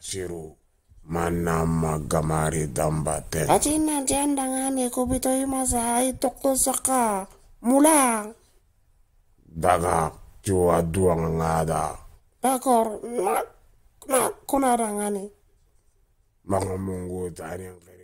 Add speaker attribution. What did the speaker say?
Speaker 1: Mashiru manama gamari dambate
Speaker 2: achina jandangani kubito masai toko saka mulang
Speaker 1: daga jua dua ngada
Speaker 2: bakor
Speaker 3: na kunarangani
Speaker 4: mangamungu tani